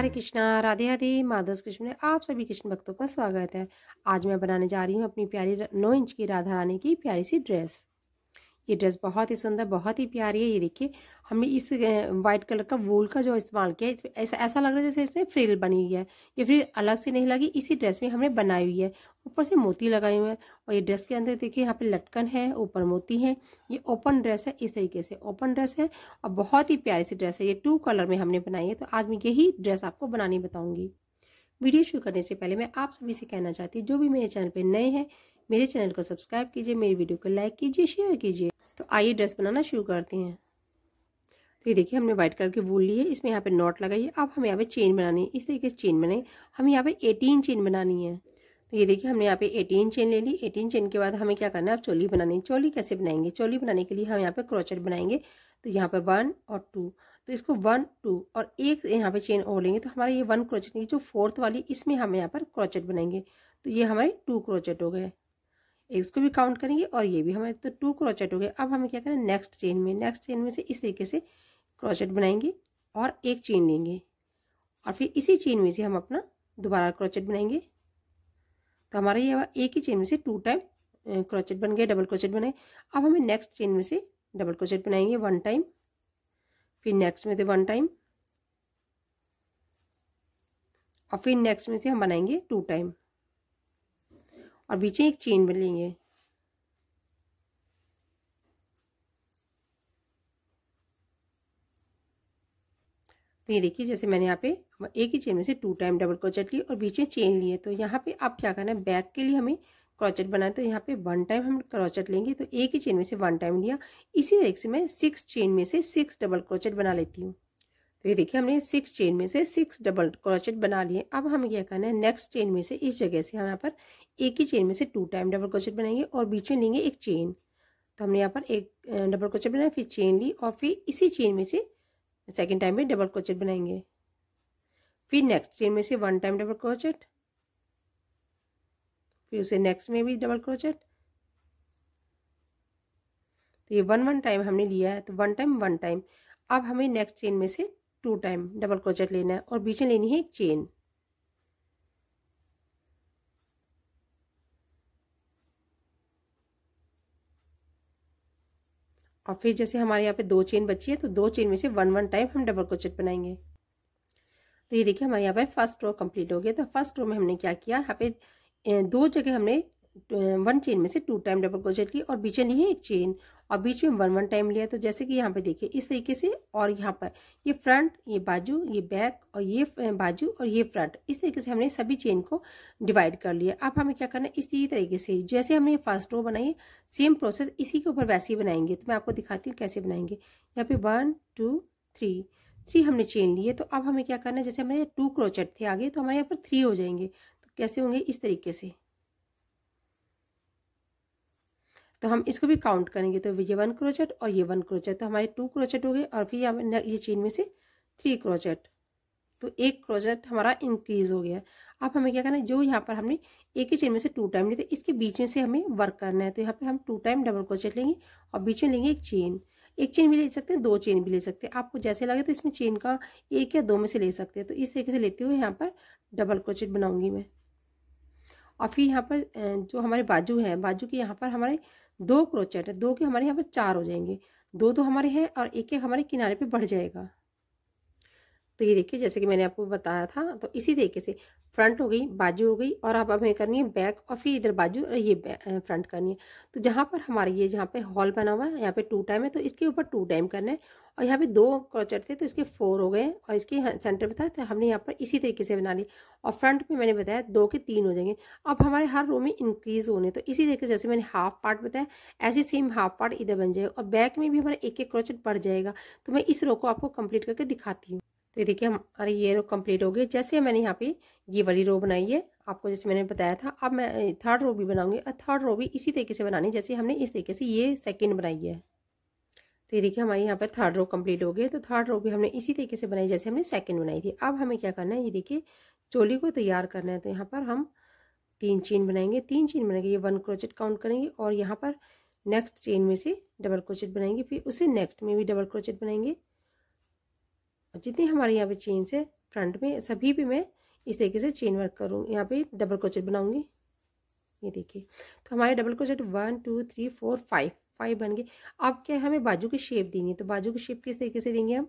हरे कृष्णा राधे राधे माधव कृष्ण आप सभी कृष्ण भक्तों का स्वागत है आज मैं बनाने जा रही हूँ अपनी प्यारी नौ इंच की राधा रानी की प्यारी सी ड्रेस ये ड्रेस बहुत ही सुंदर बहुत ही प्यारी है ये देखिए हमने इस वाइट कलर का वूल का जो इस्तेमाल किया है ऐसा ऐसा लग रहा है जैसे इसमें फ्रिल बनी हुई है ये फ्रिल अलग से नहीं लगी इसी ड्रेस में हमने बनाई हुई है ऊपर से मोती लगाए हुए हैं और ये ड्रेस के अंदर देखिए यहाँ पे लटकन है ऊपर मोती है ये ओपन ड्रेस है इस तरीके से ओपन ड्रेस है और बहुत ही प्यारी सी ड्रेस है ये टू कलर में हमने बनाई है तो आज मैं यही ड्रेस आपको बनानी बताऊँगी वीडियो शुरू करने से पहले मैं आप सभी से कहना चाहती हूँ जो भी मेरे चैनल पर नए हैं मेरे चैनल को सब्सक्राइब कीजिए मेरी वीडियो को लाइक कीजिए शेयर कीजिए तो आइए ड्रेस बनाना शुरू करते हैं तो ये देखिए हमने व्हाइट कलर की वूल ली है इसमें यहाँ पे नॉट लगाइए अब हमें यहाँ पे चेन बनानी है इस तरीके से चेन बनाई हमें यहाँ पे एटीन चेन बनानी है तो ये देखिए हमने यहाँ पे एटीन चेन ले ली एटीन चेन के बाद हमें क्या करना है अब चोली बनानी है चोली कैसे बनाएंगे चोली बनाने के लिए हम यहाँ पे क्रोचेट बनाएंगे तो यहाँ पे वन और टू तो इसको वन टू और एक यहाँ पे चेन और लेंगे तो हमारे ये वन क्रोचेट जो फोर्थ वाली इसमें हम यहाँ पर क्रोचेट बनाएंगे तो ये हमारे टू क्रोचेट हो गए इसको भी काउंट करेंगे और ये भी हमारे तो टू क्रोचेट हो गए अब हमें क्या करना है नेक्स्ट चेन में नेक्स्ट चेन में से इस तरीके से क्रोचेट बनाएंगे और एक चेन लेंगे और फिर इसी चेन में से हम अपना दोबारा क्रोचेट बनाएंगे तो हमारा ये एक ही चेन में से टू टाइम क्रोचेट बन गए डबल क्रोचेट बनाए अब हमें नेक्स्ट चेन में से डबल क्रोचेट बनाएंगे वन टाइम फिर नेक्स्ट में से वन टाइम और फिर नेक्स्ट में से हम बनाएंगे टू टाइम और बीच में एक चेन बन लेंगे तो ये देखिए जैसे मैंने यहाँ पे एक ही चेन में से टू टाइम डबल क्रोचेट लिए और बीच में चेन लिए तो यहाँ पे आप क्या करना है बैक के लिए हमें क्रोचेट बनाए तो यहाँ पे वन टाइम हम क्रोचेट लेंगे तो एक ही चेन में से वन टाइम लिया इसी तरीके से मैं सिक्स चेन में से सिक्स डबल क्रोचेट बना लेती हूँ तो ये देखिए हमने सिक्स चेन में से सिक्स डबल क्रोचेट बना लिए अब हमें क्या करना है नेक्स्ट चेन में से इस जगह से हम यहाँ पर एक ही चेन में से टू टाइम डबल क्रोचेट बनाएंगे और बीच में लेंगे एक चेन तो हमने यहाँ पर एक डबल क्रोचेट बनाया फिर चेन ली और फिर इसी चेन में से सेकेंड टाइम में डबल क्रोचेट बनाएंगे फिर नेक्स्ट चेन में से वन टाइम डबल क्रोचेट फिर उसे नेक्स्ट में भी डबल क्रोचेट तो ये वन वन टाइम हमने लिया है तो वन टाइम वन टाइम अब हमें नेक्स्ट चेन में से टू टाइम डबल क्रोचेट लेना है और बीच में लेनी है चेन और फिर जैसे हमारे यहाँ पे दो चेन बची है तो दो चेन में से वन वन टाइम हम डबल क्रोचेट बनाएंगे तो ये देखिए हमारे यहाँ पे फर्स्ट रो कंप्लीट हो गया तो फर्स्ट रो में हमने क्या किया यहाँ पे दो जगह हमने वन चेन में से टू टाइम डबल क्रोचेट ली और बीच में ली है एक चेन और बीच में वन वन टाइम लिया तो जैसे कि यहाँ पे देखिए इस तरीके से और यहाँ पर ये फ्रंट ये बाजू ये बैक और ये बाजू और ये फ्रंट इस तरीके से हमने सभी चेन को डिवाइड कर लिया अब हमें क्या करना है इसी तरीके से जैसे हमने फर्स्ट रो बनाई सेम प्रोसेस इसी के ऊपर वैसे ही बनाएंगे तो मैं आपको दिखाती हूँ कैसे बनाएंगे यहाँ पे वन टू थ्री थ्री हमने चेन लिए तो अब हमें क्या करना है जैसे हमारे टू क्रोचेट थे आगे तो हमारे यहाँ पर थ्री हो जाएंगे तो कैसे होंगे इस तरीके से तो हम इसको भी काउंट करेंगे तो ये वन क्रोचेट और ये वन क्रोचेट तो हमारे टू क्रोचेट हो गए और फिर हमें ये चेन में से थ्री क्रोचेट तो एक क्रोचेट हमारा इंक्रीज हो गया अब हमें क्या करना है जो यहाँ पर हमने एक ही चेन में से टू टाइम लिया था इसके बीच में से हमें वर्क करना है तो यहाँ पे हम टू टाइम डबल क्रोचेट लेंगे और बीच में लेंगे एक चेन एक चेन भी ले सकते हैं दो चेन भी ले सकते हैं आपको जैसे लगे तो इसमें चेन का एक या दो में से ले सकते हैं तो इस तरीके से लेते हुए यहाँ पर डबल क्रोचेट बनाऊंगी मैं और फिर यहाँ पर जो हमारे बाजू है बाजू के यहाँ पर हमारे दो क्रोचेट है दो के हमारे यहाँ पर चार हो जाएंगे दो तो हमारे हैं और एक एक हमारे किनारे पे बढ़ जाएगा तो ये देखिए जैसे कि मैंने आपको बताया था तो इसी तरीके से फ्रंट हो गई बाजू हो गई और अब हमें करनी है बैक और फिर इधर बाजू और ये फ्रंट करनी है तो जहाँ पर हमारे ये जहाँ पे हॉल बना हुआ है यहाँ पे टू टाइम है तो इसके ऊपर टू टाइम करना है और यहाँ पे दो क्रोचेट थे तो इसके फोर हो गए और इसके सेंटर पे था तो हमने यहाँ पर इसी तरीके से बना ली और फ्रंट पे मैंने बताया दो के तीन हो जाएंगे अब हमारे हर रो में इंक्रीज होने तो इसी तरीके से जैसे मैंने हाफ पार्ट बताया ऐसे सेम हाफ पार्ट इधर बन जाएगा और बैक में भी हमारा एक एक क्रोचेट बढ़ जाएगा तो मैं इस रो को आपको कम्प्लीट करके दिखाती हूँ तो ये देखिए हमारी ये रो कंप्लीट हो गई जैसे मैंने यहाँ पे ये वाली रो बनाई है आपको जैसे मैंने बताया था अब मैं थर्ड रो भी बनाऊंगी और थर्ड रो भी इसी तरीके से बनानी जैसे हमने इस तरीके से ये सेकंड बनाई है तो ये देखिए हमारे यहाँ पर थर्ड रो कम्प्लीट हो गई तो थर्ड रो भी हमने इसी तरीके से बनाई जैसे हमने सेकेंड बनाई थी अब हमें क्या करना है ये देखिए चोली को तैयार करना है तो यहाँ पर हम तीन चेन बनाएंगे तीन चेन बनाएंगे ये वन क्रोचेट काउंट करेंगे और यहाँ पर नेक्स्ट चेन में से डबल क्रोचेट बनाएंगे फिर उसे नेक्स्ट में भी डबल क्रोचेट बनाएंगे और जितने हमारे यहाँ पे चेन से फ्रंट में सभी पे मैं इस तरीके से चेन वर्क करूँगी यहाँ पे डबल क्रोचेट बनाऊँगी ये देखिए तो हमारे double crochet one two three four five five बन गए अब क्या हमें बाजू की शेप देनी है तो बाजू की शेप किस तरीके से देंगे हम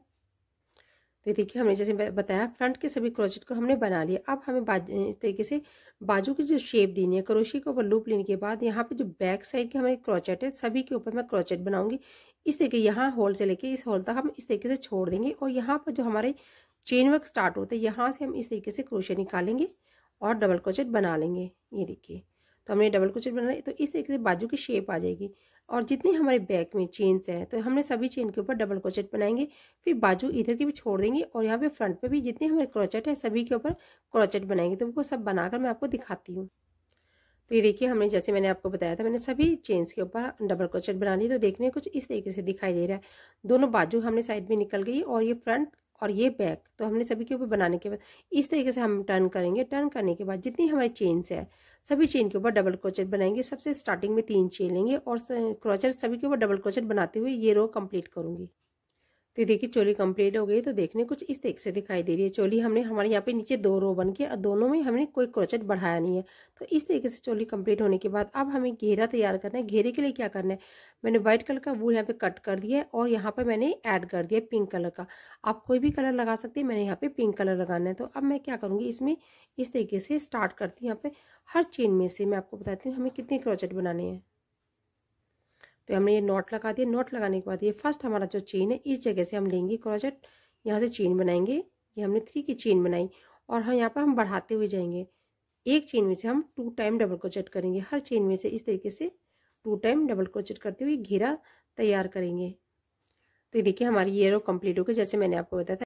तो देखिए हमने जैसे बताया फ्रंट के सभी क्रोचेट को हमने बना लिया अब हमें इस तरीके से बाजू की जो शेप देनी है क्रोशी के ऊपर लूप लेने के बाद यहाँ पे जो बैक साइड के हमारे क्रोचेट है सभी के ऊपर मैं क्रोचेट बनाऊंगी इस तरीके यहाँ होल से लेके इस होल तक हम इस तरीके से छोड़ देंगे और यहाँ पर जो हमारे चेन वर्क स्टार्ट होते हैं यहाँ से हम इस तरीके से क्रोशे निकालेंगे और डबल क्रोचेट बना लेंगे ये देखिए तो हमने डबल क्रोचेट बनाया तो इस तरीके से बाजू की शेप आ जाएगी और जितनी हमारे बैक में चेन्स हैं तो हमने सभी चेन के ऊपर डबल क्रोचेट बनाएंगे फिर बाजू इधर के भी छोड़ देंगे और यहाँ पे फ्रंट पे भी जितने हमारे क्रोचेट हैं सभी के ऊपर क्रोचेट बनाएंगे तो वो सब बनाकर मैं आपको दिखाती हूँ तो ये देखिए हमने जैसे मैंने आपको बताया था मैंने सभी चेन्स के ऊपर डबल क्रोचेट बना ली तो देखने कुछ इस तरीके से दिखाई दे रहा है दोनों बाजू हमने साइड में निकल गई और ये फ्रंट और ये बैक तो हमने सभी के ऊपर बनाने के बाद इस तरीके से हम टर्न करेंगे टर्न करने के बाद जितनी हमारी चेन्स है सभी चेन के ऊपर डबल क्रोचेट बनाएंगे सबसे स्टार्टिंग में तीन चेन लेंगे और क्रोचेट सभी के ऊपर डबल क्रोचेट बनाते हुए ये रो कंप्लीट करूँगी तो ये देखिए चोली कंप्लीट हो गई तो देखने कुछ इस तरीके से दिखाई दे रही है चोली हमने हमारे यहाँ पे नीचे दो रो बन के और दोनों में हमने कोई क्रोचेट बढ़ाया नहीं है तो इस तरीके से चोली कंप्लीट होने के बाद अब हमें घेरा तैयार करना है घेरे के लिए क्या करना है मैंने व्हाइट कलर का वूल यहाँ पे कट कर दिया है और यहाँ पर मैंने ऐड कर दिया पिंक कलर का आप कोई भी कलर लगा सकते हैं मैंने यहाँ पर पिंक कलर लगाना है तो अब मैं क्या करूँगी इसमें इस तरीके से स्टार्ट करती हूँ यहाँ पर हर चेन में से मैं आपको बताती हूँ हमें कितने क्रोचेट बनाने हैं तो हमने ये नॉट लगा दिया नॉट लगाने के बाद ये फर्स्ट हमारा जो चेन है इस जगह से हम लेंगे क्रोजेट यहाँ से चेन बनाएंगे ये हमने थ्री की चेन बनाई और हम हाँ, यहाँ पर हम बढ़ाते हुए जाएंगे एक चेन में से हम टू टाइम डबल क्रोजेट करेंगे हर चेन में से इस तरीके से टू टाइम डबल क्रोजेट करते हुए घेरा तैयार करेंगे तो ये देखिए हमारी ये रो कम्प्लीट हो गई जैसे मैंने आपको बताया था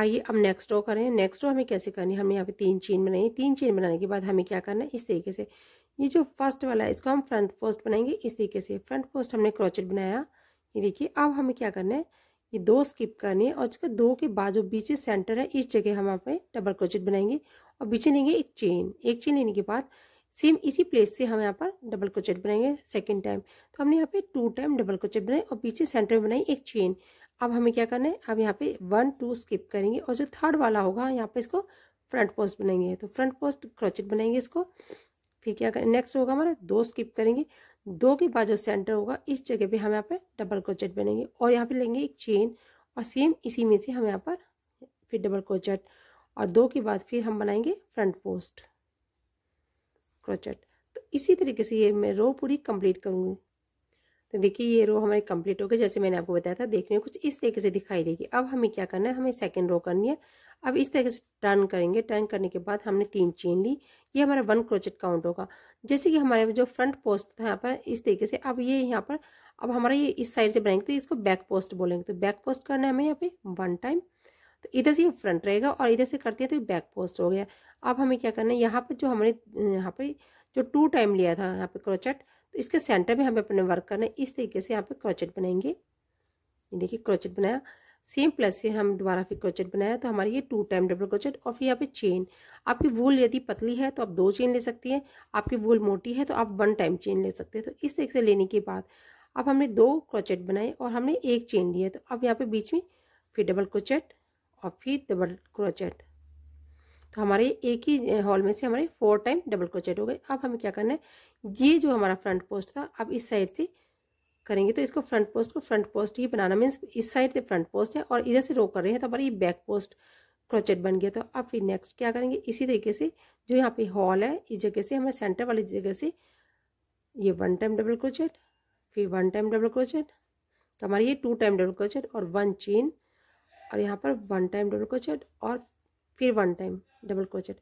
आइए अब नेक्स्ट रो करें नेक्स्ट रो हमें कैसे करनी है हमें यहाँ पे तीन चेन बनाई तीन चेन बनाने के बाद हमें क्या करना है इस तरीके से ये जो फर्स्ट वाला है इसको हम फ्रंट पोस्ट बनाएंगे इस तरीके से फ्रंट पोस्ट हमने क्रोचेट बनाया ये देखिए अब हमें क्या करना है ये दो स्किप करनी है और उसके दो के बाद जो बीच सेंटर है इस जगह हम यहाँ पे डबल क्रोचेट बनाएंगे और बीच लेंगे एक चेन एक चेन लेने के बाद सेम इसी प्लेस से हम यहाँ पर डबल क्रोचेट बनाएंगे सेकेंड टाइम तो हमने यहाँ पे टू टाइम डबल क्रोचेट बनाए और पीछे सेंटर में बनाई एक चेन अब हमें क्या करना है अब यहाँ पे वन टू स्किप करेंगे और जो थर्ड वाला होगा यहाँ पे इसको फ्रंट पोस्ट बनाएंगे तो फ्रंट पोस्ट क्रोचेट बनाएंगे इसको फिर क्या करें नेक्स्ट होगा हमारा दो स्किप करेंगे दो के बाद जो सेंटर होगा इस जगह पे हम यहाँ पे डबल क्रोचेट बनेंगे और यहाँ पे लेंगे एक चेन और सेम इसी में से हम यहाँ पर फिर डबल क्रोचेट और दो के बाद फिर हम बनाएंगे फ्रंट पोस्ट क्रोचेट तो इसी तरीके से ये मैं रो पूरी कंप्लीट करूँगी तो देखिए ये रो हमारी कंप्लीट हो गई जैसे मैंने आपको बताया था देखने में कुछ इस तरीके से दिखाई देगी अब हमें क्या करना है हमें सेकेंड रो करनी है अब इस तरह से टर्न करेंगे टर्न करने के बाद हमने तीन चेन ली ये हमारा वन क्रोचेट काउंट होगा जैसे कि हमारे जो फ्रंट पोस्ट था यहाँ पर इस तरीके से अब ये यहाँ पर अब हमारा ये इस साइड से बनाएंगे तो इसको बैक पोस्ट बोलेंगे तो बैक पोस्ट करना है हमें यहाँ पे वन टाइम तो इधर से ये फ्रंट रहेगा और इधर से करते हैं तो ये बैक पोस्ट हो गया अब हमें क्या करना है यहाँ पर जो हमने यहाँ पे जो टू टाइम लिया था यहाँ पे क्रोचेट तो इसके सेंटर में हमें अपने वर्क करना है इस तरीके से यहाँ पे क्रोचेट बनाएंगे ये देखिए क्रोचेट बनाया सेम प्लस से हम दोबारा फिर क्रोचेट बनाया तो हमारी ये टू टाइम डबल क्रोचेट और फिर यहाँ पे चेन आपकी वूल यदि पतली है तो आप दो चेन ले सकती हैं आपकी वूल मोटी है तो आप वन टाइम चेन ले सकते हैं तो इस तरीके से लेने के बाद अब हमने दो क्रोचेट बनाए और हमने एक चेन लिया तो अब यहाँ पर बीच में फिर डबल क्रोचेट और फिर डबल क्रोचेट तो हमारे एक ही हॉल में से हमारे फोर टाइम डबल क्रोचेट हो गए अब हमें क्या करना है ये जो हमारा फ्रंट पोस्ट था अब इस साइड से करेंगे तो इसको फ्रंट पोस्ट को फ्रंट पोस्ट ही बनाना मीन्स इस साइड से फ्रंट पोस्ट है और इधर से रो कर रहे हैं तो हमारा ये बैक पोस्ट क्रोचेट बन गया तो अब फिर नेक्स्ट क्या करेंगे इसी तरीके से जो यहाँ पे हॉल है इस जगह से हमें सेंटर वाली जगह से ये वन टाइम डबल क्रोचेट फिर वन टाइम डबल क्रोचेट तो हमारी ये टू टाइम डबल क्रोचेट और वन चेन और यहाँ पर वन टाइम डबल क्रोचेट और फिर वन टाइम डबल क्रोचेट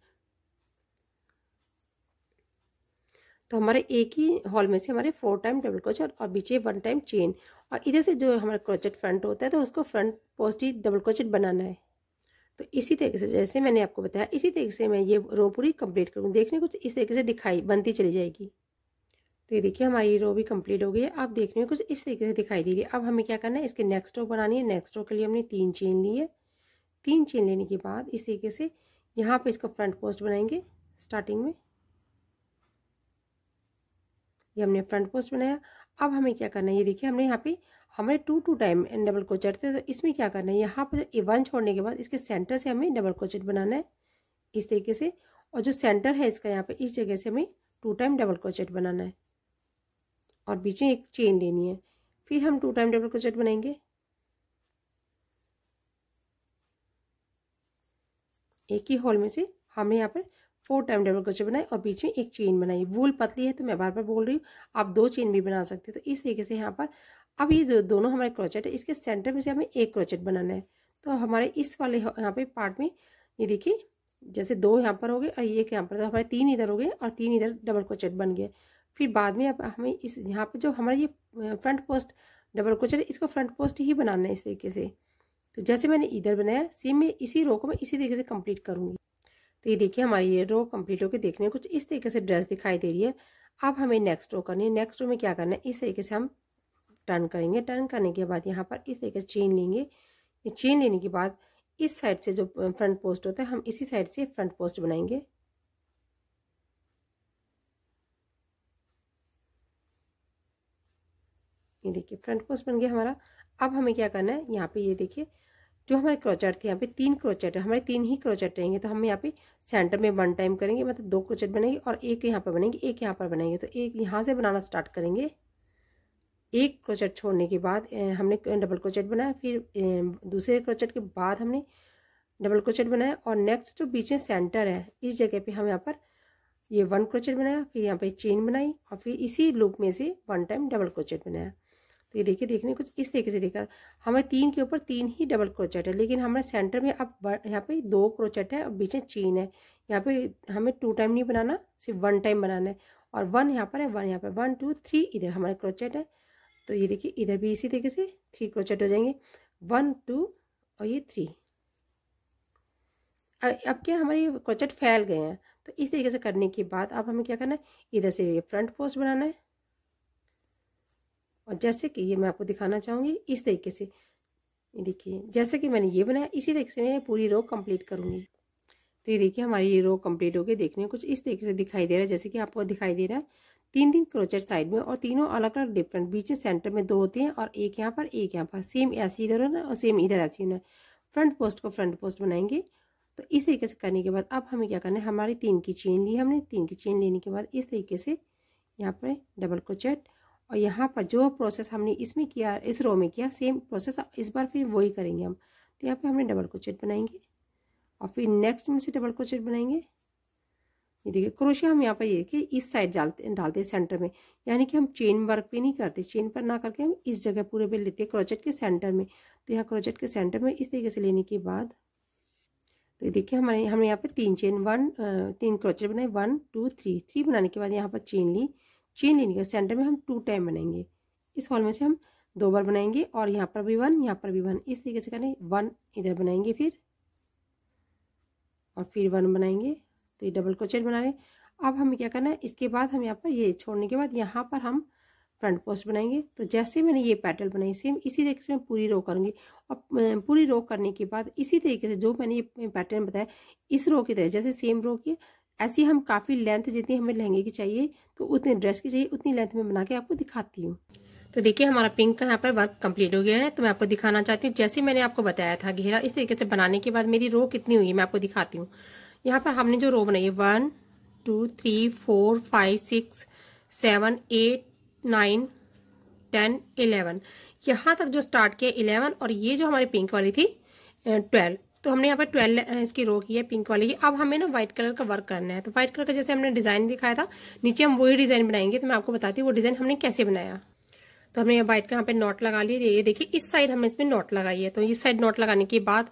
तो हमारे एक ही हॉल में से हमारे फोर टाइम डबल क्रोच और बीच में वन टाइम चेन और इधर से जो हमारा क्रोचेट फ्रंट होता है तो उसको फ्रंट पोस्ट ही डबल क्रोचेट बनाना है तो इसी तरीके से जैसे मैंने आपको बताया इसी तरीके से मैं ये रो पूरी कंप्लीट करूँगी देखने कुछ इस तरीके से दिखाई बनती चली जाएगी तो ये देखिए हमारी रो भी कंप्लीट हो गई है आप देखने में कुछ इस तरीके से दिखाई दे रही है अब हमें क्या करना है इसके नेक्स्ट रो बनानी है नेक्स्ट रो के लिए हमने तीन चेन ली है तीन चेन लेने के बाद इस तरीके से यहाँ पर इसका फ्रंट पोस्ट बनाएंगे स्टार्टिंग में ये हमने फ्रंट पोस्ट बनाया अब हमें क्या करना है ये देखिए हमने यहाँ पे हमें two two time double crochet थे तो इसमें क्या करना है यहाँ पर जो वन छोड़ने के बाद इसके सेंटर से हमें डबल क्रोचेट बनाना है इस तरीके से और जो सेंटर है इसका यहाँ पे इस जगह से हमें टू टाइम डबल क्रोचेट बनाना है और बीच में एक चेन लेनी है फिर हम टू टाइम डबल क्रोचेट बनाएंगे एक ही हॉल में से हमें यहाँ पर फोर टाइम डबल क्रोचेट बनाए और बीच में एक चेन बनाई वूल पतली है तो मैं बार बार बोल रही हूँ आप दो चेन भी बना सकते हैं तो इस तरीके से यहाँ पर अब ये दोनों हमारे क्रोचेट है इसके सेंटर में से हमें एक क्रोचेट बनाना है तो हमारे इस वाले यहाँ पे पार्ट में ये देखिए जैसे दो यहाँ पर हो गए और ये यहाँ पर तो हमारे तीन इधर हो गए और तीन इधर डबल क्रोचेट बन गए फिर बाद में अब हमें इस यहाँ पर जो हमारा ये फ्रंट पोस्ट डबल क्रोचेट इसको फ्रंट पोस्ट ही बनाना है इस तरीके से तो जैसे मैंने इधर बनाया सेम में इसी रो को मैं इसी तरीके से कंप्लीट करूँगी तो ये देखिए हमारी ये रो कम्प्लीट होकर देखने कुछ इस तरीके से ड्रेस दिखाई दे रही है अब हमें नेक्स्ट रो करनी है नेक्स्ट रो में क्या करना है इस तरीके से हम टर्न करेंगे टर्न करने के बाद यहाँ पर इस तरीके से चेन लेंगे चेन लेने के बाद इस साइड से जो फ्रंट पोस्ट होता है हम इसी साइड से फ्रंट पोस्ट बनाएंगे ये देखिए फ्रंट पोस्ट बन गया हमारा अब हमें क्या करना है यहाँ पे ये देखिए जो हमारे क्रोचेट थे यहाँ पे तीन क्रोचेट हमारे तीन ही क्रोचेट रहेंगे तो हम यहाँ पे सेंटर में वन टाइम करेंगे मतलब दो क्रोचेट बनेंगे और एक यहाँ पर बनेंगे एक यहाँ पर बनेंगे तो एक यहाँ से बनाना स्टार्ट करेंगे एक क्रोचेट छोड़ने के बाद हमने डबल क्रोचेट बनाया फिर दूसरे क्रोचेट के बाद हमने डबल क्रोचेट बनाया और नेक्स्ट जो बीच में सेंटर है इस जगह पे हम यहाँ पर ये वन क्रोचेट बनाया फिर यहाँ पे चेन बनाई और फिर इसी लूप में से वन टाइम डबल क्रोचेट बनाया तो ये देखिए देखने कुछ इस तरीके से देखा हमारे तीन के ऊपर तीन ही डबल क्रोचेट है लेकिन हमारे सेंटर में अब यहाँ पे दो क्रोचेट है और बीच में चीन है यहाँ पे हमें टू टाइम नहीं बनाना सिर्फ वन टाइम बनाना है और वन यहाँ पर है वन यहाँ पर वन टू थ्री इधर हमारे क्रोचेट है तो ये देखिए इधर भी इसी तरीके से थ्री क्रोचेट हो जाएंगे वन टू और ये थ्री अब क्या हमारे क्रोचेट फैल गए हैं तो इस तरीके से करने के बाद अब हमें क्या करना है इधर से ये फ्रंट पोस्ट बनाना है और जैसे कि ये मैं आपको दिखाना चाहूँगी इस तरीके से ये देखिए जैसे कि मैंने ये बनाया इसी तरीके से मैं पूरी रो कंप्लीट करूँगी तो ये देखिए हमारी ये रो कंप्लीट हो गई देखने में कुछ इस तरीके से दिखाई दे रहा है जैसे कि आपको दिखाई दे रहा है तीन तीन क्रोचेट साइड में और तीनों अलग अलग डिफरेंट बीच में सेंटर में दो होते हैं और एक यहाँ पर एक यहाँ पर सेम ऐसी इधर होना और सेम इधर ऐसी होना फ्रंट पोस्ट को फ्रंट पोस्ट बनाएंगे तो इस तरीके से करने के बाद अब हमें क्या करना है हमारी तीन की चेन ली हमने तीन की चेन लेने के बाद इस तरीके से यहाँ पर डबल क्रोचेट और यहाँ पर जो प्रोसेस हमने इसमें किया इस रो में किया सेम प्रोसेस इस बार फिर वही करेंगे हम तो यहाँ पे हमने डबल क्रोचेट बनाएंगे और फिर नेक्स्ट में से डबल क्रोचेट बनाएंगे ये देखिए क्रोशिया हम यहाँ पर ये कि इस साइड डालते डालते हैं सेंटर में यानी कि हम चेन वर्क पे नहीं करते चेन पर ना करके हम इस जगह पूरे पे लेते हैं क्रोचेट के सेंटर में तो यहाँ क्रोचेट के सेंटर में इस तरीके से लेने के बाद तो ये देखिए हमारे हमने यहाँ पे तीन चेन वन तीन क्रोचेट बनाए वन टू थ्री थ्री बनाने के बाद यहाँ पर चेन ली चेन ले लेंगे सेंटर में हम टू टाइम बनाएंगे इस में से हम दो बार बनाएंगे और यहाँ पर भी वन यहाँ पर भी वन इस तरीके से करेंगे वन इधर बनाएंगे फिर और फिर वन बनाएंगे तो ये डबल क्रोचेट बना रहे अब हमें क्या करना है इसके बाद हम यहाँ पर ये छोड़ने के बाद यहाँ पर हम फ्रंट पोस्ट बनाएंगे तो जैसे मैंने ये पैटर्न बनाई सेम इसी तरीके से मैं पूरी रो करूँगी और पूरी रो करने के बाद इसी तरीके से जो मैंने ये पैटर्न बताया इस रो की तरह जैसे सेम रो की ऐसी हम काफ़ी लेंथ जितनी हमें लहंगे की चाहिए तो उतनी ड्रेस की चाहिए उतनी लेंथ में बना के आपको दिखाती हूँ तो देखिए हमारा पिंक का यहाँ पर वर्क कंप्लीट हो गया है तो मैं आपको दिखाना चाहती हूँ जैसे मैंने आपको बताया था घेरा इस तरीके से बनाने के बाद मेरी रो कितनी हुई है मैं आपको दिखाती हूँ यहाँ पर हमने जो रो बनाई है one two three four five six seven eight nine ten eleven यहाँ तक जो स्टार्ट किया इलेवन और ये जो हमारी पिंक वाली थी ट्वेल्व तो हमने यहाँ पर ट्वेल्व इसकी रो की है पिंक वाली की अब हमें ना व्हाइट कलर का वर्क करना है तो व्हाइट कलर का जैसे हमने डिज़ाइन दिखाया था नीचे हम वही डिज़ाइन बनाएंगे तो मैं आपको बताती हूँ वो डिज़ाइन हमने कैसे बनाया तो हमने व्हाइट का यहाँ पे नॉट लगा ली ये देखिए इस साइड हमने इसमें नॉट लगाई है तो इस साइड नॉट लगाने के बाद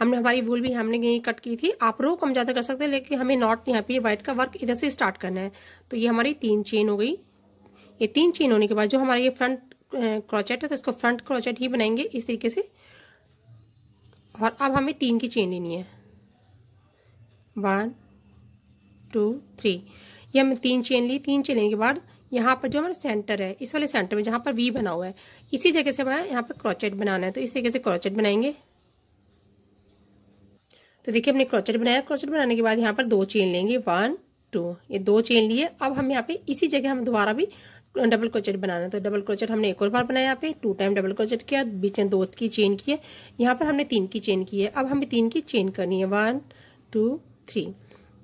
हमने हमारी वूल भी हमने यही कट की थी आप रो कम ज़्यादा कर सकते हैं लेकिन हमें नॉट यहाँ पे व्हाइट का वर्क इधर से स्टार्ट करना है तो ये हमारी तीन चेन हो गई ये तीन चेन होने के बाद जो हमारा ये फ्रंट क्रॉचेट है तो इसको फ्रंट क्रॉचेट ही बनाएंगे इस तरीके से और अब हमें तीन की चेन लेनी है वन टू थ्री ये हमने तीन चेन ली तीन चेन लेने के बाद यहाँ पर जो हमारा सेंटर है इस वाले सेंटर में जहाँ पर वी बना हुआ है इसी जगह से हमें यहाँ पर क्रॉचेट बनाना है तो इस तरीके से क्रॉचेट बनाएंगे तो देखिए हमने क्रॉचेट बनाया क्रॉचेट बनाने के बाद यहाँ पर दो चेन लेंगे वन टू ये दो चेन लिए अब हम यहाँ पे इसी जगह हम दोबारा भी डबल क्रोचेट बनाना है तो डबल क्रोचेट हमने एक और बार बनाया यहाँ पे टू टाइम डबल क्रोचेट किया बीच में दो की चेन की है यहाँ पर हमने तीन की चेन की है अब हमें तीन की चेन करनी है वन टू थ्री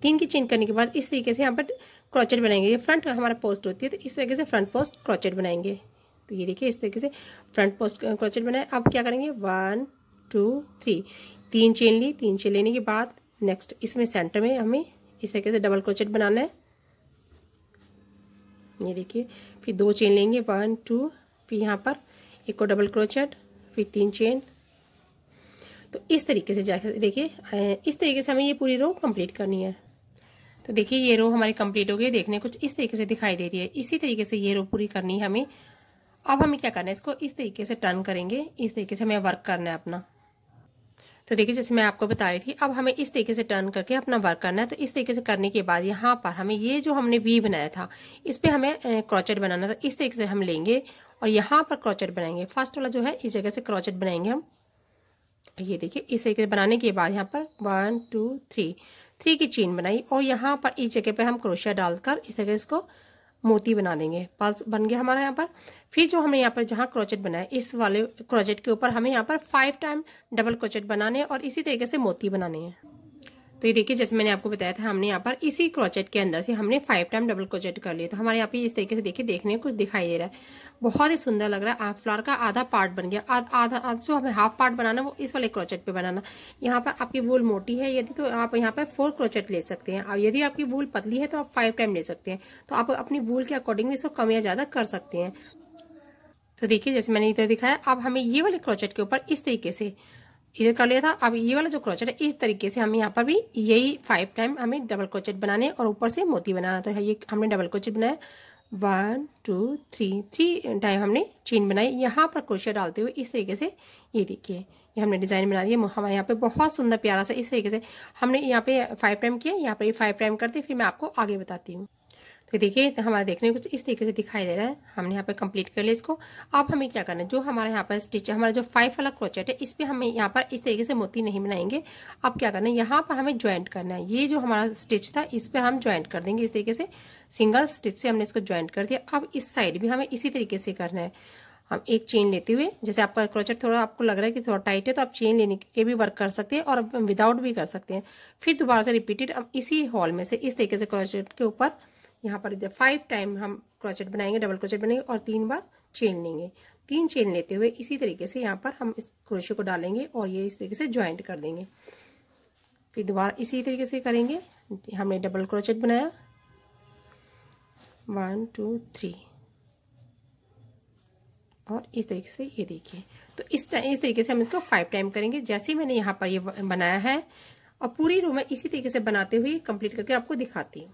तीन की चेन करने के बाद इस तरीके से यहाँ पर क्रोचेट बनाएंगे ये फ्रंट हमारा पोस्ट होती है तो इस तरीके से फ्रंट पोस्ट क्रोचेट बनाएंगे तो ये देखिए इस तरीके से फ्रंट पोस्ट क्रोचेट बनाए अब क्या करेंगे वन टू थ्री तीन चेन ली तीन चेन लेने के बाद नेक्स्ट इसमें सेंटर में हमें इस तरीके से डबल क्रोचेट बनाना है ये देखिए फिर दो चेन लेंगे वन टू फिर यहाँ पर एक को डबल क्रोचेट फिर तीन चेन तो इस तरीके से जाके देखिए इस तरीके से हमें ये पूरी रो कंप्लीट करनी है तो देखिए ये रो हमारी कंप्लीट हो गई देखने कुछ इस तरीके से दिखाई दे रही है इसी तरीके से ये रो पूरी करनी है हमें अब हमें क्या करना है इसको इस तरीके से टर्न करेंगे इस तरीके से हमें वर्क करना है अपना तो देखिए जैसे मैं आपको बता रही थी अब हमें इस तरीके से टर्न करके अपना वर्क करना है तो इस तरीके से करने के बाद यहाँ पर हमें ये जो हमने वी बनाया था इस पर हमें क्रॉचेट बनाना था इस तरीके से हम लेंगे और यहाँ पर क्रॉचेट बनाएंगे फर्स्ट वाला जो है इस जगह से क्रॉचेट बनाएंगे हम ये देखिए इस तरीके से बनाने के बाद यहाँ पर वन टू थ्री थ्री की चेन बनाई और यहाँ पर इस जगह पे हम क्रोशिया डालकर इस जगह इसको मोती बना देंगे पल्स बन गया हमारा यहाँ पर फिर जो हमने यहाँ पर जहाँ क्रोचेट बनाया इस वाले क्रोचेट के ऊपर हमें यहाँ पर फाइव टाइम डबल क्रोचेट बनाने और इसी तरीके से मोती बनाने हैं तो ये देखिए जैसे मैंने आपको बताया था हमने यहाँ पर इसी क्रोचेट के अंदर से हमने फाइव टाइम डबल क्रोचेट कर लिया तो हमारे यहाँ पे इस तरीके से देखिए देखने कुछ दिखाई दे रहा है बहुत ही सुंदर लग रहा है फ्लावर का आधा पार्ट बन गया आधा आधा जो हमें हाफ पार्ट बनाना वो इस वाले क्रोचेट पे बनाना यहाँ पर आपकी वूल मोटी है यदि तो आप यहाँ पर फोर क्रोचेट ले सकते हैं और यदि आपकी वूल पतली है तो आप फाइव टाइम ले सकते हैं तो आप अपनी वूल के अकॉर्डिंग इसको कम या ज़्यादा कर सकते हैं तो देखिए जैसे मैंने इधर दिखाया अब हमें ये वाले क्रोचेट के ऊपर इस तरीके से ये कर लिया था अब ये वाला जो क्रोचेट है इस तरीके से हम यहाँ पर भी यही फाइव टाइम हमें डबल क्रोचेट बनाने और ऊपर से मोती बनाना तो ये हमने डबल क्रोचेट बनाया one two three three time हमने चेन बनाई यहाँ पर क्रोशिया डालते हुए इस तरीके से ये देखिए ये हमने डिज़ाइन बना दिया हमारे यहाँ पे बहुत सुंदर प्यारा सा इस तरीके से हमने यहाँ पे फाइव टाइम किया यहाँ पर ये फाइव टाइम करते फिर मैं आपको आगे बताती हूँ तो देखिए तो हमारा देखने कुछ इस तरीके से दिखाई दे रहा है हमने यहाँ पे कंप्लीट कर लिया इसको अब हमें क्या करना है जो हमारे यहाँ पर स्टिच हमारा जो फाइव वाला क्रोचेट है इस पर हमें यहाँ पर इस तरीके से मोती नहीं बनाएंगे अब क्या करना है यहाँ पर हमें ज्वाइंट करना है ये जो हमारा स्टिच था इस पर हम ज्वाइंट कर देंगे इस तरीके से सिंगल स्टिच से हमने इसको ज्वाइंट कर दिया अब इस साइड भी हमें इसी तरीके से करना है हम एक चेन लेते हुए जैसे आपका क्रोचेट थोड़ा आपको लग रहा है कि थोड़ा टाइट है तो आप चेन लेने के भी वर्क कर सकते हैं और विदाउट भी कर सकते हैं फिर दोबारा से रिपीटेड हम इसी हॉल में से इस तरीके से क्रोचेट के ऊपर यहाँ पर इधर फाइव टाइम हम क्रोचेट बनाएंगे डबल क्रोचेट बनाएंगे और तीन बार चेन लेंगे तीन चेन लेते हुए इसी तरीके से यहाँ पर हम इस क्रोशे को डालेंगे और ये इस तरीके से ज्वाइंट कर देंगे फिर दोबारा इसी तरीके से करेंगे हमने डबल क्रोचेट बनाया वन टू थ्री और इस तरीके से ये देखिए तो इस इस तरीके से हम इसको फाइव टाइम करेंगे जैसे ही मैंने यहाँ पर ये बनाया है और पूरी रो में इसी तरीके से बनाते हुए कंप्लीट करके आपको दिखाती हूँ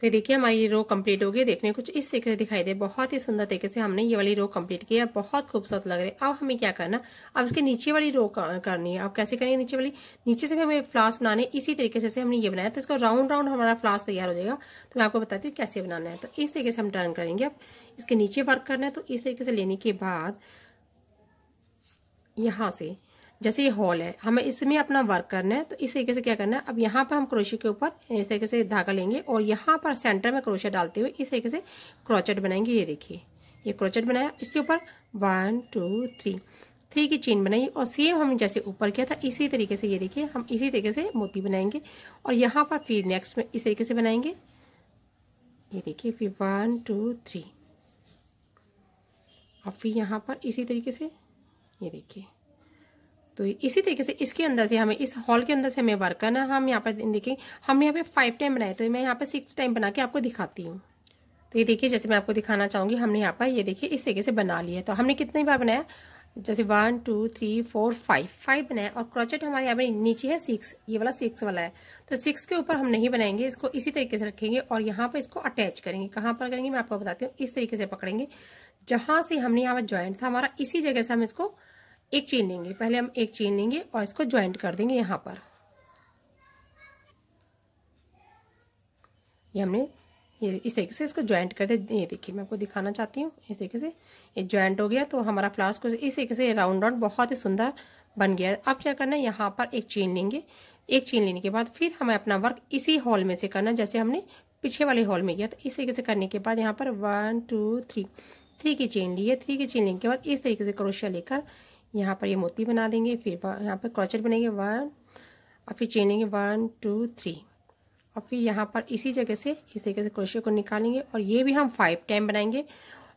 तो ये देखिए हमारी ये रो कंप्लीट हो गई देखने कुछ इस तरीके से दिखाई दे बहुत ही सुंदर तरीके से हमने ये वाली रो कंप्लीट किया बहुत खूबसूरत लग रही है अब हमें क्या करना अब इसके नीचे वाली रो करनी है अब कैसे करेंगे नीचे वाली नीचे से भी हमें फ्लास बनाने इसी तरीके से हमने ये बनाया तो इसको राउंड राउंड हमारा फ्लास तैयार हो जाएगा तो मैं आपको बताती हूँ कैसे बनाना है तो इस तरीके से हम टर्न करेंगे अब इसके नीचे वर्क करना है तो इस तरीके से लेने के बाद यहाँ से जैसे ये हॉल है हमें इसमें अपना वर्क करना है तो इस तरीके से क्या करना है अब यहाँ पर हम क्रोशे के ऊपर इस तरीके से धागा लेंगे और यहाँ पर सेंटर में क्रोशिया डालते हुए इस तरीके से क्रोचेट बनाएंगे ये देखिए ये क्रोचेट बनाया इसके ऊपर वन टू थ्री थ्री की चेन बनाई और सेम हमने जैसे ऊपर किया था इसी तरीके से ये देखिए हम इसी तरीके से मोती बनाएंगे और यहाँ पर फिर नेक्स्ट में इस तरीके से बनाएंगे ये देखिए फिर वन टू थ्री और फिर यहाँ पर इसी तरीके से ये देखिए तो इसी तरीके से इसके अंदर से हमें इस हॉल के अंदर से हमें वर्क करना हम यहाँ पर देखें हम यहाँ पे फाइव टाइम बनाए तो मैं यहाँ पर सिक्स टाइम बना के आपको दिखाती हूँ तो ये देखिए जैसे मैं आपको दिखाना चाहूँगी हमने यहाँ पर ये देखिए इस तरीके से बना लिया तो हमने कितने बार बनाया जैसे one two three four five five बनाया और क्रॉचेट हमारे यहाँ पर नीचे है सिक्स ये वाला सिक्स वाला है तो सिक्स के ऊपर हम नहीं बनाएंगे इसको इसी तरीके से रखेंगे और यहाँ पर इसको अटैच करेंगे कहाँ पर करेंगे मैं आपको बताती हूँ इस तरीके से पकड़ेंगे जहाँ से हमने यहाँ पर ज्वाइंट था हमारा इसी जगह से हम इसको एक चेन लेंगे पहले हम एक चेन लेंगे और इसको ज्वाइंट कर देंगे यहाँ पर ये हमने ये इस तरीके से इसको ज्वाइंट कर दे ये देखिए मैं आपको दिखाना चाहती हूँ इस तरीके से ये ज्वाइंट हो गया तो हमारा फ्लावर्स को इस तरीके से राउंड राउंड बहुत ही सुंदर बन गया अब क्या करना है यहाँ पर एक चेन लेंगे एक चेन लेने के बाद फिर हमें अपना वर्क इसी हॉल में से करना जैसे हमने पीछे वाले हॉल में किया तो इस तरीके से करने के बाद यहाँ पर वन टू थ्री थ्री की चेन ली है थ्री की चेन लेने के बाद इस तरीके से क्रोशिया लेकर यहाँ पर ये मोती बना देंगे फिर यहाँ पर क्रॉचेट बनेंगे वन और फिर चेनेंगे वन टू थ्री और फिर यहाँ पर इसी जगह से इस तरीके से क्रोशे को निकालेंगे और ये भी हम फाइव टाइम बनाएंगे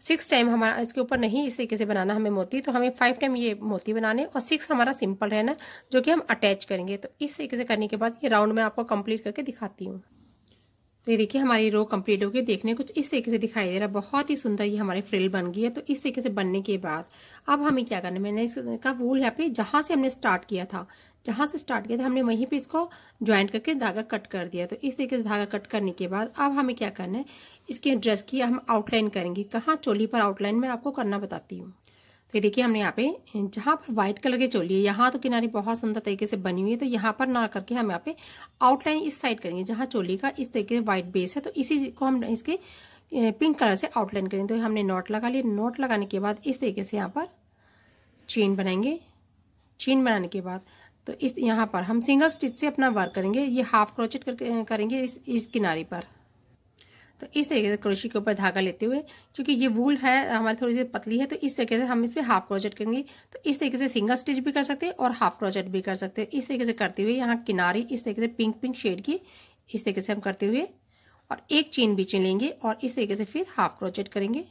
सिक्स टाइम हमारा इसके ऊपर नहीं इस तरीके से बनाना हमें मोती तो हमें फाइव टाइम ये मोती बनाने और सिक्स हमारा सिंपल रहना जो कि हम अटैच करेंगे तो इस तरीके से करने के बाद ये राउंड में आपको कंप्लीट करके दिखाती हूँ तो ये देखिए हमारी रो कंप्लीट हो गई देखने कुछ इस तरीके से दिखाई दे रहा है बहुत ही सुंदर ये हमारी फ्रिल बन गई है तो इस तरीके से बनने के बाद अब हमें क्या करना है मैंने इसका वूल यहाँ पे जहाँ से हमने स्टार्ट किया था जहाँ से स्टार्ट किया था हमने वहीं पे इसको ज्वाइंट करके धागा कट कर दिया तो इस तरीके से धागा कट करने के बाद अब हमें क्या करना है इसके ड्रेस की हम आउटलाइन करेंगे कहाँ तो चोली पर आउटलाइन मैं आपको करना बताती हूँ तो ये देखिए हमने यहाँ पे जहाँ पर व्हाइट कलर के चोली है यहाँ तो किनारी बहुत सुंदर तरीके से बनी हुई है तो यहाँ पर ना करके हम यहाँ पे आउटलाइन इस साइड करेंगे जहाँ चोली का इस तरीके से व्हाइट बेस है तो इसी को हम इसके पिंक कलर से आउटलाइन करेंगे तो हमने नोट लगा लिया नोट लगाने के बाद इस तरीके से यहाँ पर चेन बनाएंगे चेन बनाने के बाद तो इस यहाँ पर हम सिंगल स्टिच से अपना वर्क करेंगे ये हाफ क्रोचेट करके करेंगे इस इस किनारे पर तो इस तरीके से क्रोशी के ऊपर धागा लेते हुए क्योंकि ये वूल है हमारी थोड़ी सी पतली है तो इस तरीके से हम इसमें हाफ क्रोचेट करेंगे तो इस तरीके से सिंगल स्टिच भी कर सकते हैं और हाफ क्रोचेट भी कर सकते हैं इस तरीके से करते हुए यहाँ किनारी इस तरीके से पिंक पिंक शेड की इस तरीके से हम करते हुए और एक चेन चेन लेंगे और इस तरीके से फिर हाफ क्रोचेट करेंगे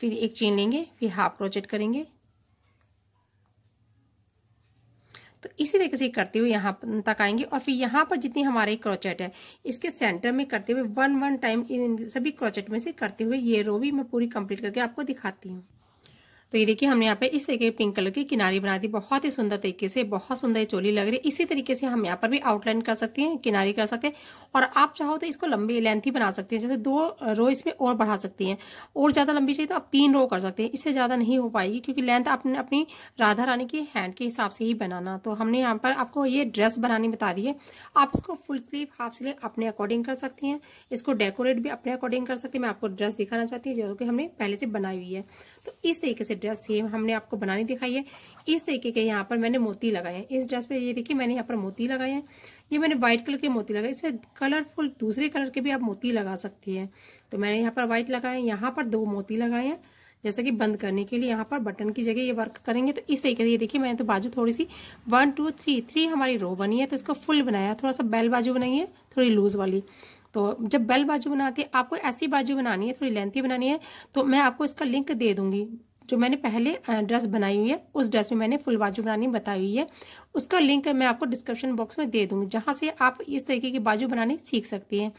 फिर एक चेन लेंगे फिर हाफ क्रोचेट करेंगे तो इसी तरीके से करते हुए यहाँ तक आएंगे और फिर यहाँ पर जितनी हमारे क्रोचेट है इसके सेंटर में करते हुए वन वन टाइम इन सभी क्रोचेट में से करते हुए ये रो भी मैं पूरी कंप्लीट करके आपको दिखाती हूँ तो ये देखिए हमने यहाँ पे इस तरीके पिंक कलर की किनारी बना दी बहुत ही सुंदर तरीके से बहुत सुंदर चोली लग रही है इसी तरीके से हम यहाँ पर भी आउटलाइन कर सकते हैं किनारी कर सकते हैं और आप चाहो तो इसको लंबी लेंथ ही बना सकते हैं जैसे दो रो इसमें और बढ़ा सकती हैं और ज़्यादा लंबी चाहिए तो आप तीन रो कर सकते हैं इससे ज़्यादा नहीं हो पाएगी क्योंकि लेंथ आपने अपनी राधा रानी की हैंड के हिसाब से ही बनाना तो हमने यहाँ पर आपको ये ड्रेस बनानी बता दी है आप इसको फुल स्लीव हाफ स्लीव अपने अकॉर्डिंग कर सकती हैं इसको डेकोरेट भी अपने अकॉर्डिंग कर सकती है मैं आपको ड्रेस दिखाना चाहती हूँ जो कि हमने पहले से बनाई हुई है तो इस तरीके से ड्रेस सेम हमने आपको बनानी दिखाई है इस तरीके के यहाँ पर मैंने मोती लगाए हैं इस ड्रेस पे ये देखिए मैंने यहाँ पर मोती लगाए हैं ये मैंने व्हाइट कलर के मोती लगाए इसमें कलरफुल दूसरे कलर के भी आप मोती लगा सकती है तो मैंने यहाँ पर व्हाइट लगाए यहाँ पर दो मोती लगाए हैं जैसे कि बंद करने के लिए यहाँ पर बटन की जगह ये वर्क करेंगे तो इस तरीके से ये देखिए मैंने तो बाजू थोड़ी सी वन टू थ्री थ्री हमारी रो बनी है तो इसको फुल बनाया थोड़ा सा बेल बाजू बनाई है थोड़ी लूज वाली तो जब बेल बाजू बनाते हैं आपको ऐसी बाजू बनानी है थोड़ी लेंथी बनानी है तो मैं आपको इसका लिंक दे दूंगी जो मैंने पहले ड्रेस बनाई हुई है उस ड्रेस में मैंने फुल बाजू बनानी बताई हुई है उसका लिंक मैं आपको डिस्क्रिप्शन बॉक्स में दे दूंगी जहाँ से आप इस तरीके की बाजू बनानी सीख सकती हैं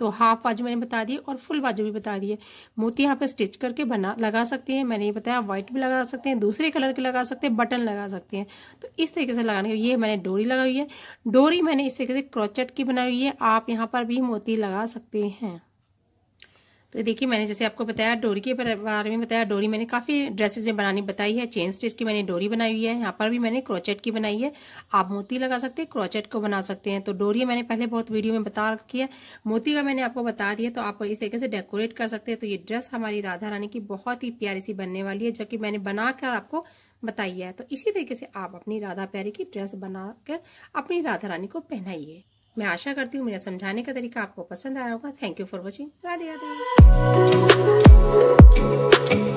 तो हाफ बाजू मैंने बता दी और फुल बाजू भी बता दिए मोती यहाँ पे स्टिच करके बना लगा सकते हैं मैंने ये बताया व्हाइट भी लगा सकते हैं दूसरे कलर के लगा सकते हैं बटन लगा सकते हैं तो इस तरीके से लगाने के ये मैंने डोरी लगाई हुई है डोरी मैंने इस तरीके से क्रोचेट की बनाई हुई है आप यहाँ पर भी मोती लगा सकते हैं तो देखिए मैंने जैसे आपको बताया डोरी के बारे में बताया डोरी मैंने काफ़ी ड्रेसेस में बनानी बताई है चेन स्टिच की मैंने डोरी बनाई हुई है यहाँ पर भी मैंने क्रोचेट की बनाई है आप मोती लगा सकते हैं क्रोचेट को बना सकते हैं तो डोरी मैंने पहले बहुत वीडियो में बता रखी है मोती का मैंने आपको बता दिया तो आप इस तरीके से डेकोरेट कर सकते हैं तो ये ड्रेस हमारी राधा रानी की बहुत ही प्यारी सी बनने वाली है जो कि मैंने बनाकर आपको बताई है तो इसी तरीके से आप अपनी राधा प्यारी की ड्रेस बनाकर अपनी राधा रानी को पहनाइए मैं आशा करती हूँ मेरा समझाने का तरीका आपको पसंद आया होगा thank you for watching Radhe Radhe